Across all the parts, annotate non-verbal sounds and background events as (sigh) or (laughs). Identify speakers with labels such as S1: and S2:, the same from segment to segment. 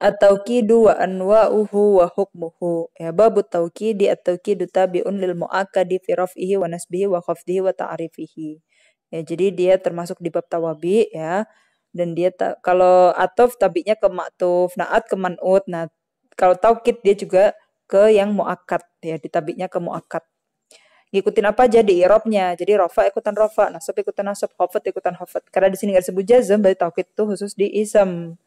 S1: At-tauqidu wa anwa'uhu wa hukmuhu. Ya, babu tauqidi at-tauqidu tabi'un lil mu'akkadi fi raf'ihi wa nasbihi wa khafdihi wa ta'rifihi. Ya, jadi dia termasuk di bab tawabi ya. Dan dia ta kalau atof tabi'nya ke ma'tuf, na'at ke man'ut. Nah, kalau taukid dia juga ke yang mu'akkad ya, di ditabiknya ke mu'akkad. Ngikutin apa aja di irobnya. Jadi rofa ikutan rofa, nasab ikutan nasab, hafat ikutan hafat. Karena di sini nggak sebut jazm, berarti taukid itu khusus di isem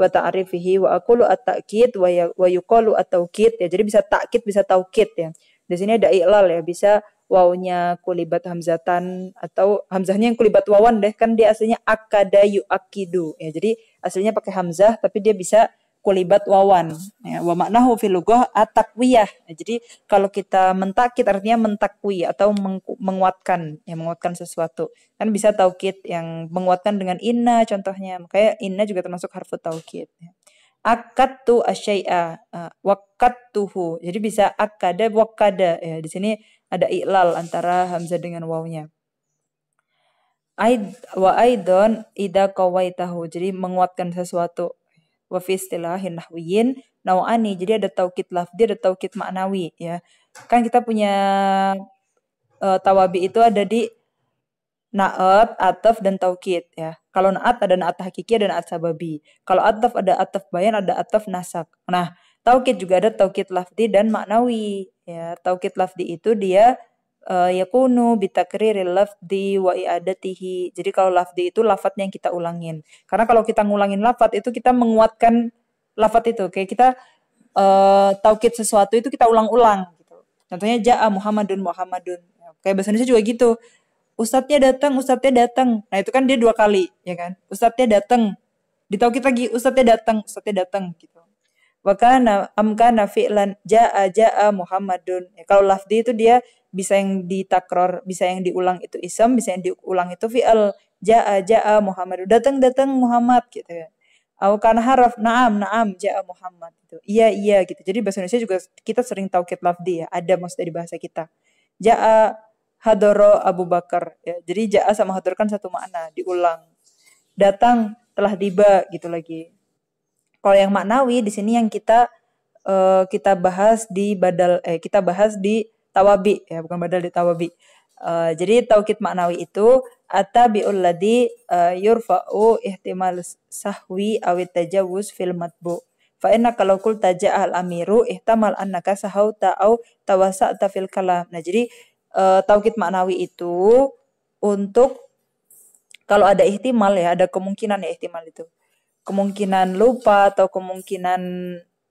S1: wa ta'rifihi wa aqulu at-ta'kid wa ya- yuqalu at-taukid ya. Jadi bisa takkid bisa taukid ya. Di sini ada i'lal ya, bisa wawnya kulibat hamzatan atau hamzahnya yang kulibat wawan deh kan dia aslinya akada yuakidu ya. Jadi aslinya pakai hamzah tapi dia bisa kulibat wawan ya, wa maknahu fil atakwiyah ya, jadi kalau kita mentakit artinya mentakwi atau menguatkan ya menguatkan sesuatu kan bisa taukid yang menguatkan dengan inna contohnya makanya inna juga termasuk harfu taukid ya. akad tu asyai'a uh, waqattuhu. tuhu jadi bisa akada wakada ya di sini ada ilal antara hamzah dengan wawnya aid wa aidon ida kawaitahu jadi menguatkan sesuatu wa fi istilahin nahwiyin nawani. Jadi ada taukid lafdi ada taukid maknawi ya. Kan kita punya uh, tawabi itu ada di naat, ataf dan taukid ya. Kalau naat ada naat hakiki dan naat sababi. Kalau ataf ada ataf bayan, ada ataf nasak. Nah, taukid juga ada taukid lafdi dan maknawi ya. Taukid lafdi itu dia uh, yakunu bitakriril lafdi wa i'adatihi. Jadi kalau lafdi itu lafat yang kita ulangin. Karena kalau kita ngulangin lafat itu kita menguatkan lafat itu. Kayak kita uh, taukid sesuatu itu kita ulang-ulang gitu. Contohnya ja'a Muhammadun Muhammadun. Kayak bahasa Indonesia juga gitu. Ustadznya datang, ustadznya datang. Nah, itu kan dia dua kali, ya kan? Ustadznya datang. kita lagi, ustadznya datang, ustadznya datang gitu Wakana amkana fi'lan jaa jaa Muhammadun. Ya, kalau lafdi itu dia bisa yang ditakror, bisa yang diulang itu isem, bisa yang diulang itu fi'al. Ja'a ja'a Muhammad. Datang datang Muhammad gitu ya. kan haraf naam naam ja'a Muhammad gitu. Iya iya gitu. Jadi bahasa Indonesia juga kita sering kit lafdi ya. Ada maksudnya di bahasa kita. Ja'a hadoro Abu Bakar ya. Jadi ja'a sama hadoro kan satu makna, diulang. Datang telah tiba gitu lagi. Kalau yang maknawi di sini yang kita uh, kita bahas di badal eh kita bahas di tawabi ya bukan badal di tawabi. Uh, jadi taukid maknawi itu atabiul ladhi uh, eh, yurfa'u ihtimal sahwi awit tajawuz fil matbu. Fa inna kalau kul taja'al amiru ihtamal annaka sahauta au tawasa'ta fil kalam. Nah jadi uh, taukid maknawi itu untuk kalau ada ihtimal ya ada kemungkinan ya ihtimal itu kemungkinan lupa atau kemungkinan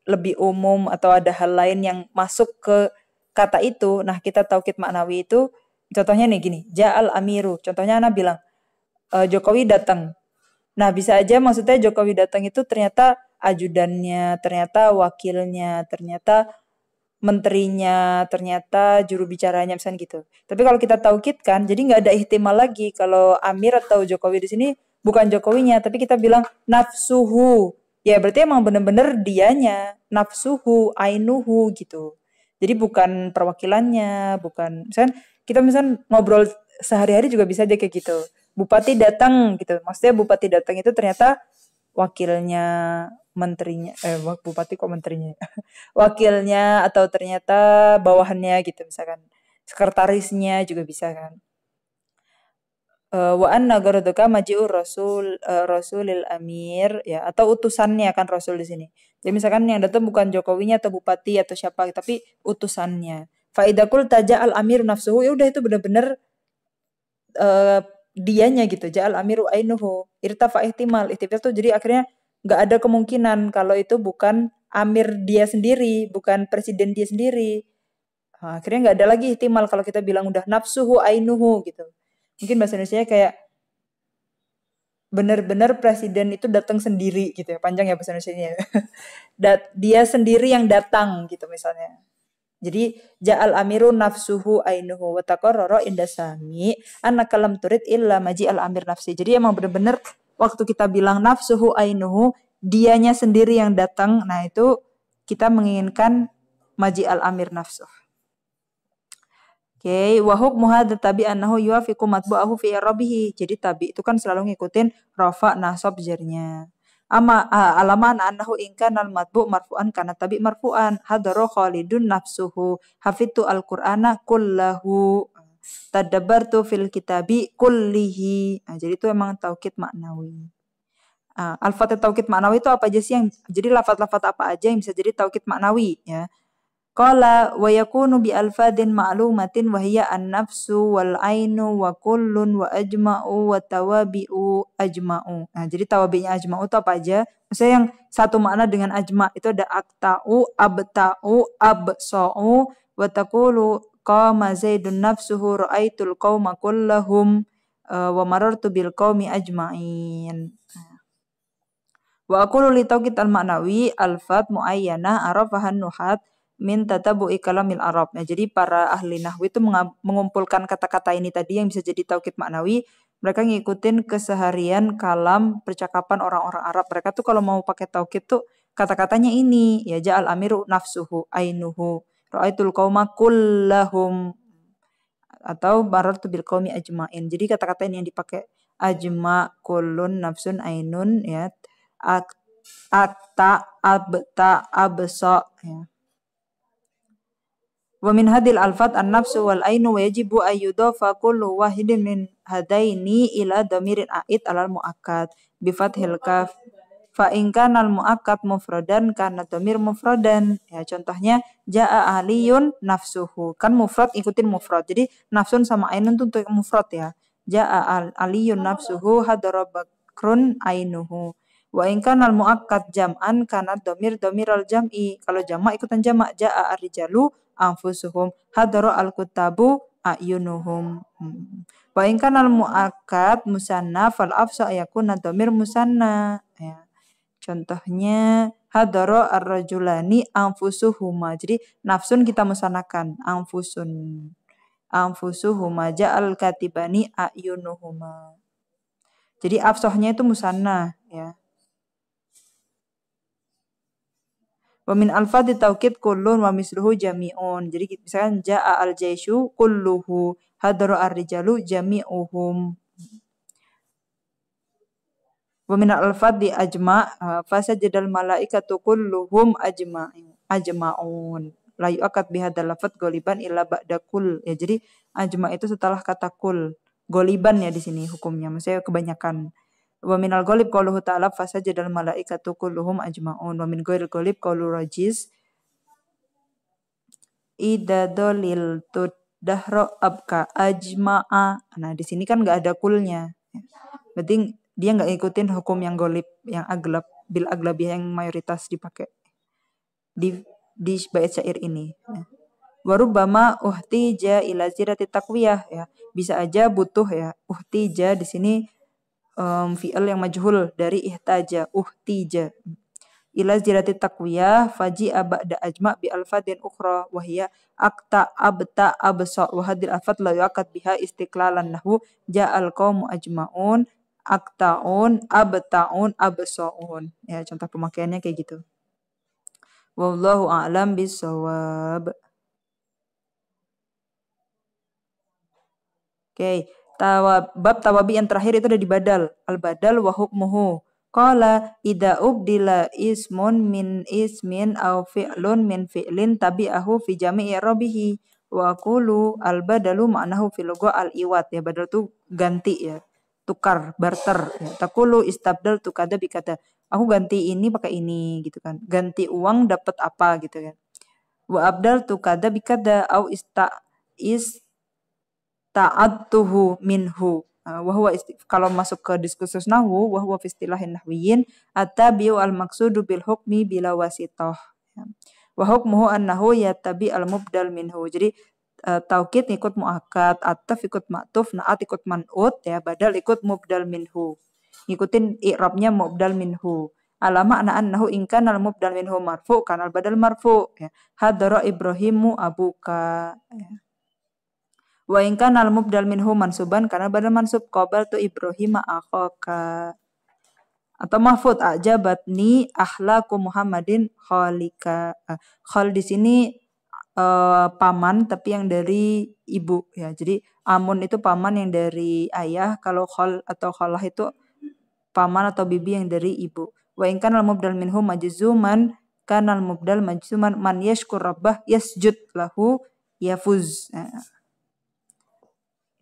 S1: lebih umum atau ada hal lain yang masuk ke kata itu. Nah, kita taukid maknawi itu contohnya nih gini, Ja'al Amiru. Contohnya anak bilang e, Jokowi datang. Nah, bisa aja maksudnya Jokowi datang itu ternyata ajudannya, ternyata wakilnya, ternyata menterinya, ternyata juru bicaranya misalnya gitu. Tapi kalau kita kit kan, jadi nggak ada ihtimal lagi kalau Amir atau Jokowi di sini bukan Jokowinya, tapi kita bilang nafsuhu. Ya berarti emang bener-bener dianya, nafsuhu, ainuhu gitu. Jadi bukan perwakilannya, bukan misalnya kita misalnya ngobrol sehari-hari juga bisa aja kayak gitu. Bupati datang gitu. Maksudnya bupati datang itu ternyata wakilnya menterinya eh bupati kok menterinya ya? (laughs) wakilnya atau ternyata bawahannya gitu misalkan sekretarisnya juga bisa kan eh, wa an nagarudka maji'ur rasul eh, rasulil amir ya atau utusannya kan rasul di sini jadi ya, misalkan yang datang bukan Jokowinya atau bupati atau siapa, tapi utusannya. Faidakul taja al amir nafsuhu ya udah itu benar-benar uh, dianya gitu. Ja'al amiru ainuhu irtafa ihtimal. Ihtimal tuh jadi akhirnya nggak ada kemungkinan kalau itu bukan amir dia sendiri, bukan presiden dia sendiri. Nah, akhirnya nggak ada lagi ihtimal kalau kita bilang udah nafsuhu ainuhu gitu. Mungkin bahasa Indonesia kayak benar-benar presiden itu datang sendiri gitu ya panjang ya bahasa Indonesia ya. (laughs) Dat dia sendiri yang datang gitu misalnya jadi ja'al amiru nafsuhu ainuhu wa taqarrara indasami anak kalam turid illa maji al amir nafsi jadi emang benar-benar waktu kita bilang nafsuhu ainuhu dianya sendiri yang datang nah itu kita menginginkan maji al amir nafsuh Oke, wahuk wa tabi hadza tabi kumat bu matbu'ahu fi robihi. Jadi tabi itu kan selalu ngikutin rafa nasab jernya. Ama alaman annahu ingka nal al-matbu' marfu'an karena tabi marfu'an. Hadara Khalidun nafsuhu. hafitu al-Qur'ana kullahu. tu fil kitabi kullihi. Nah, jadi itu emang taukit maknawi. Uh, ah, taukit taukid maknawi itu apa aja sih yang jadi lafat-lafat apa aja yang bisa jadi taukit maknawi ya. Qala wa yakunu bi alfadin ma'lumatin wa hiya an-nafsu wal ainu wa kullun wa ajma'u wa tawabi'u ajma'u. Nah, jadi tawabi'nya ajma'u itu apa aja? Maksudnya yang satu makna dengan ajma' itu ada akta'u, abta'u, abso'u, wa taqulu qama zaidun nafsuhu ra'aitul qauma kullahum eh, wa marartu bil qaumi ajma'in. Nah. Wa aku li kita al maknawi al-fat muayyanah arafahan nuhat min tatabu'i ikalamil Arab. Nah, jadi para ahli nahwu itu mengumpulkan kata-kata ini tadi yang bisa jadi taukid maknawi. Mereka ngikutin keseharian kalam percakapan orang-orang Arab. Mereka tuh kalau mau pakai taukid tuh kata-katanya ini. Ya al amiru nafsuhu ainuhu. Ra'aitul qauma kullahum. Atau barartu bil qaumi ajma'in. Jadi kata-kata ini yang dipakai ajma kulun nafsun ainun ya. At, abta absa ya Wa min hadil alfat an-nafsu wal ainu wa yajibu ayyudafa kullu wahidin min hadaini ila damirin a'id alal mu'akkad bi fathil kaf. Fa in kana al mu'akkad mufradan kana damir mufradan. Ya contohnya jaa aliyun nafsuhu. Kan mufrad ikutin mufrad. Jadi nafsun sama ainun itu untuk mufrad ya. Jaa al aliyun nafsuhu hadara bakrun ainuhu. Wa in kana al mu'akkad jam'an kana damir damir al jam'i. Kalau jamak ikutan jamak jaa ar anfusuhum hadoro al-kutabu ayunuhum. Hmm. Wa in kana al-mu'akkad musanna fal afsa yakuna dhamir musanna. Ya. Contohnya hadoro ar-rajulani anfusuhuma. Jadi nafsun kita musanakan anfusun. Anfusuhuma ja'al katibani ayunuhuma. Jadi afsohnya itu musanna ya. Wa min alfadhi taukid kullun wa misluhu jami'un. Jadi misalkan ja'a al jaisu kulluhu hadaru ar-rijalu jami'uhum. Wa min al ajma' ajma' fasajadal malaikatu kulluhum ajma'in ajma'un. La akad bihadal lafad goliban illa ba'da kul. Ya jadi ajma' itu setelah kata kul. Goliban ya di sini hukumnya. Maksudnya kebanyakan. Wa minal golib qauluhu ta'ala fasajadal malaikatu kulluhum ajma'un. Wa min ghairil ghalib qaulu rajis Ida dolil tut dahro abka ajma'a. Nah, di sini kan nggak ada kulnya. Berarti dia nggak ikutin hukum yang golib, yang aglab, bil aglab yang mayoritas dipakai di di bait syair ini. Ya. Warubama uhtija ila zirati takwiyah ya. Bisa aja butuh ya. Uhtija di sini um, fi'il yang majhul dari ihtaja, uhtija. Ila jirati takwiyah faji aba'da ajma' bi alfadin ukhra wahya akta abta absa wa hadil alfat la yuqad biha istiqlalan nahwu ja'al qawmu ajma'un aktaun abtaun absaun. Ya contoh pemakaiannya kayak gitu. Wallahu a'lam bisawab. Oke, okay tawab, bab tawabi yang terakhir itu ada di badal. Al-badal wa hukmuhu. Qala idza ubdila ismun min ismin aw fi'lun min fi'lin tabi'ahu fi jami'i rabihi wa qulu al badalu ma'nahu fi al iwat ya badal tuh ganti ya tukar barter ya. takulu istabdal tukada bikada aku ganti ini pakai ini gitu kan ganti uang dapat apa gitu kan wa abdal tukada bikada au ista is ta'attuhu minhu wahwa kalau masuk ke diskursus nahu, wahwa istilahin nahwiyin attabi'u al maksudu bil hukmi bila wasitoh ya. wa an annahu tabi al mubdal minhu jadi taukit eh, taukid ikut muakat ataf ikut maktuf naat ikut man'ut ya badal ikut mubdal minhu ikutin i'rabnya mubdal minhu alama anak annahu in al mubdal minhu marfu kan al badal marfu ya hadara ibrahimu abuka ya. Wa ingka kana al-mubdal minhu mansuban karena badal mansub qabal tu Ibrahim akhaka. Atau mahfud ni ahlaku Muhammadin khalika. Eh, khal di sini uh, paman tapi yang dari ibu ya. Jadi amun itu paman yang dari ayah, kalau khal atau khalah itu paman atau bibi yang dari ibu. Wa ingka kana al-mubdal minhu majzuman kanal al-mubdal majzuman man yashkur rabbah yasjud lahu yafuz. Nah.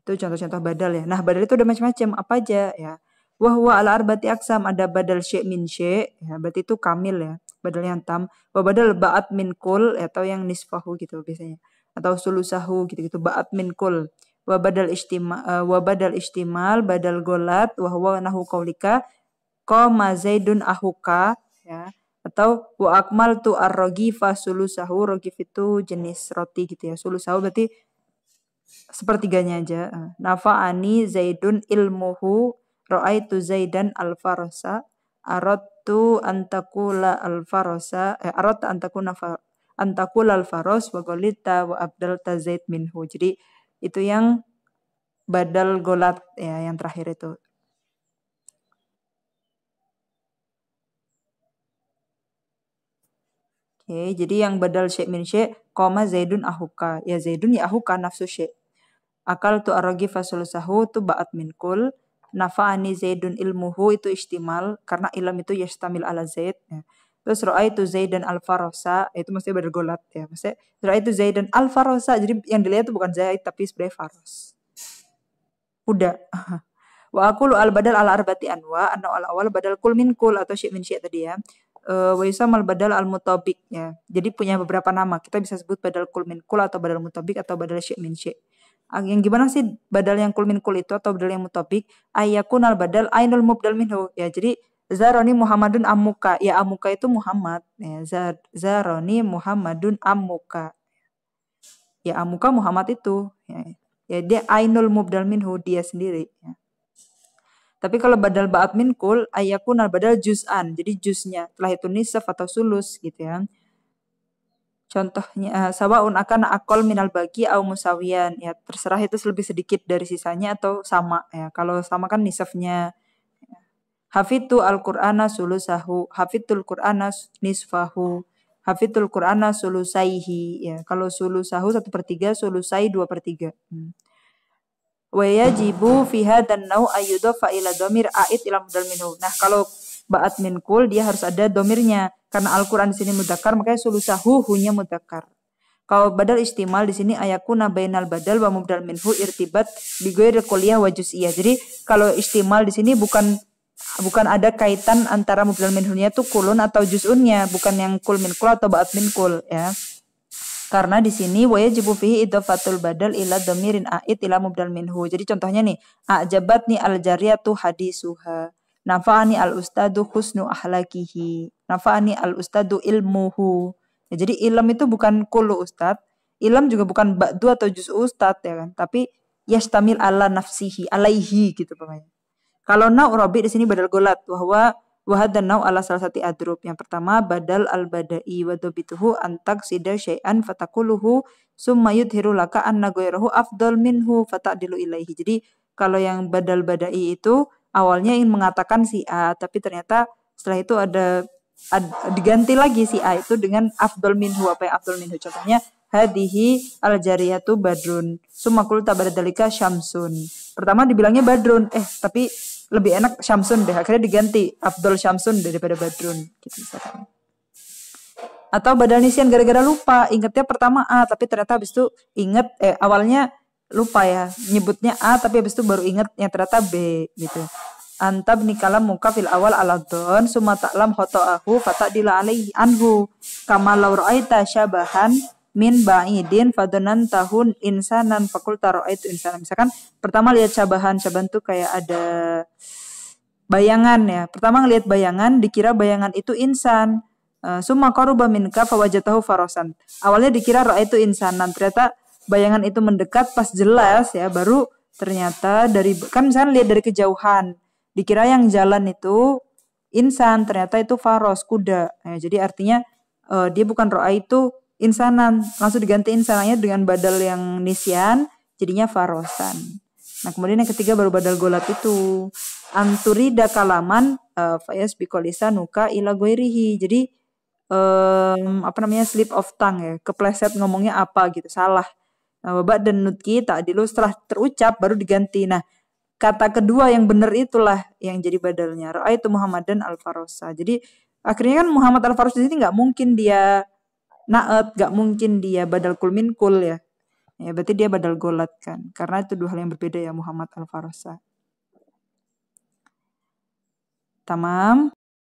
S1: Itu contoh-contoh badal ya. Nah, badal itu ada macam-macam. Apa aja ya? wah wah ala arbati aksam ada badal syek min syek. Ya, berarti itu kamil ya. Badal yang tam. wah badal ba'at min kul ya, atau yang nisfahu gitu biasanya. Atau sulusahu gitu-gitu. Ba'at min kul. wah badal istimal, uh, eh, badal istimal, badal golat, wah wah nahu kaulika. Ko mazaidun ahuka. Ya atau wa akmal tu arrogifa sulusahu rogif itu jenis roti gitu ya sulusahu berarti Sepertiganya aja. Eh. Nafa ani Zaidun ilmuhu ra'aitu Zaidan alfarosa farasa aradtu antakula alfarosa farasa eh, aradta antakuna antakula al-faros wa golita wa abdalta Zaid minhu. Jadi itu yang badal golat ya yang terakhir itu. Oke, jadi yang badal syek min syek, koma zaidun ahuka. Ya zaidun ya ahuka nafsu syek. Akal tu arogi fasulusahu tu ba'at min kul. Nafa'ani zaidun ilmuhu itu istimal. Karena ilmu itu yastamil ala zaid. Ya. Terus itu zaidan alfarosa. Itu mesti bergolat ya. Maksudnya itu zaidan alfarosa. Jadi yang dilihat itu bukan zaid tapi sebenarnya faros. Udah. (laughs) Wa aku lu al badal al arbati anwa. Anna al awal badal kul min kul. Atau syik min syik tadi ya e, wa mal al Badal al Mutabik ya. Jadi punya beberapa nama. Kita bisa sebut Badal Kul min Kul atau Badal Mutabik atau Badal Syekh min Syekh yang gimana sih badal yang kulmin kul itu atau badal yang mutopik al badal ainul mubdal minhu ya jadi zaroni muhammadun amuka ya amuka itu muhammad ya zaroni muhammadun amuka ya amuka muhammad itu ya, ya dia ainul mubdal minhu dia sendiri ya. tapi kalau badal ba'at min kul al badal juz'an jadi juz'nya telah itu nisaf atau sulus gitu ya Contohnya eh, sawaun akan akol minal bagi au musawian ya terserah itu lebih sedikit dari sisanya atau sama ya. Kalau sama kan nisafnya. Hafitu al-Qur'ana sulusahu, hafitul Qur'ana nisfahu, hafitul Qur'ana sulusaihi ya. Kalau sulusahu satu per tiga, sulusai dua per tiga. Hmm. Wa yajibu dan nau' ayudo ila domir ait ila mudal Nah, kalau ba'at min kul dia harus ada domirnya karena Al-Qur'an di sini mudakar makanya sulusahu hunya mudakar Kalau badal istimal di sini ayakuna bainal badal wa mubdal minhu irtibat bi kuliah wa juz'iyah. Jadi kalau istimal di sini bukan bukan ada kaitan antara mubdal minhunya tuh kulun atau juzunnya, bukan yang kul min kul atau ba'at min kul ya. Karena di sini yajibu fihi idafatul badal ila domirin a'id ila mubdal minhu. Jadi contohnya nih, jabat nih al jariyatu hadisuha. Nafa'ani al-ustadu husnu ahlakihi. Nafa'ani al-ustadu ilmuhu. Ya, jadi ilm itu bukan kulu ustad. Ilm juga bukan ba'du atau juz ustad ya kan. Tapi yastamil ala nafsihi, alaihi gitu pemain. Kalau nau robi di sini badal golat. Bahwa wahad dan nau ala salah satu adrub. Yang pertama badal al-bada'i wadobituhu antak sida syai'an fatakuluhu summa yudhiru laka anna goyrohu afdol minhu fatadilu ilaihi. Jadi kalau yang badal bada'i itu awalnya ingin mengatakan si A, tapi ternyata setelah itu ada, ada diganti lagi si A itu dengan Abdul minhu apa yang Abdul minhu contohnya hadihi al jariyatu badrun sumakul tabaradalika syamsun pertama dibilangnya badrun eh tapi lebih enak syamsun deh akhirnya diganti Abdul syamsun daripada badrun gitu misalkan atau badal nisian gara-gara lupa ingetnya pertama A tapi ternyata habis itu inget eh awalnya lupa ya nyebutnya A tapi habis itu baru ingat yang ternyata B gitu antab nikalam muka fil awal ala aladon summa ta'lam fata fatadila alaihi anhu kama law ra'aita syabahan min ba'idin fadunan tahun insanan fakul itu insanan misalkan pertama lihat syabahan syabahan tuh kayak ada bayangan ya pertama ngelihat bayangan dikira bayangan itu insan uh, summa qaruba minka fawajatahu farosan awalnya dikira ra'aitu insanan ternyata bayangan itu mendekat pas jelas ya baru ternyata dari kan misalnya lihat dari kejauhan dikira yang jalan itu insan ternyata itu faros kuda ya, jadi artinya uh, dia bukan roa itu insanan langsung diganti insanannya dengan badal yang nisian jadinya farosan nah kemudian yang ketiga baru badal golat itu anturida kalaman uh, fayas bikolisa nuka ila goirihi jadi um, apa namanya slip of tongue ya kepleset ngomongnya apa gitu salah Nah, wabak dan nutki lu setelah terucap baru diganti. Nah, kata kedua yang benar itulah yang jadi badalnya. Roa itu Muhammad dan Al-Farosa. Jadi akhirnya kan Muhammad al di ini nggak mungkin dia naat, nggak mungkin dia badal kulmin kul ya. Ya berarti dia badal golat kan. Karena itu dua hal yang berbeda ya Muhammad Al-Farosa. Tamam.